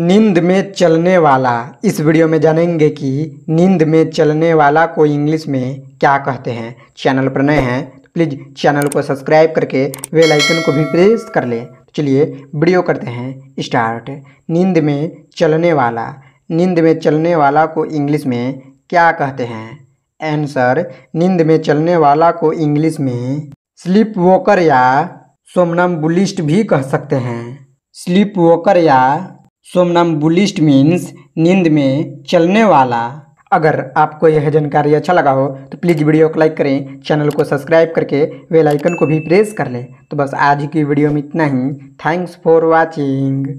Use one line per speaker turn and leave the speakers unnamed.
नींद में चलने वाला इस वीडियो में जानेंगे कि नींद में चलने वाला को इंग्लिश में क्या कहते हैं चैनल पर नए हैं तो प्लीज़ चैनल को सब्सक्राइब करके बेल आइकन को भी प्रेस कर लें तो चलिए वीडियो करते हैं स्टार्ट नींद में चलने वाला नींद में चलने वाला को इंग्लिश में क्या कहते हैं आंसर नींद में चलने वाला को इंग्लिश में स्लीप वॉकर या सोमनम बुलिस्ट भी कह सकते हैं स्लीप वॉकर या सोमनाम्बुलिस्ट मीन्स नींद में चलने वाला अगर आपको यह जानकारी अच्छा लगा हो तो प्लीज़ वीडियो को लाइक करें चैनल को सब्सक्राइब करके वेल आइकन को भी प्रेस कर लें तो बस आज की वीडियो में इतना ही थैंक्स फॉर वाचिंग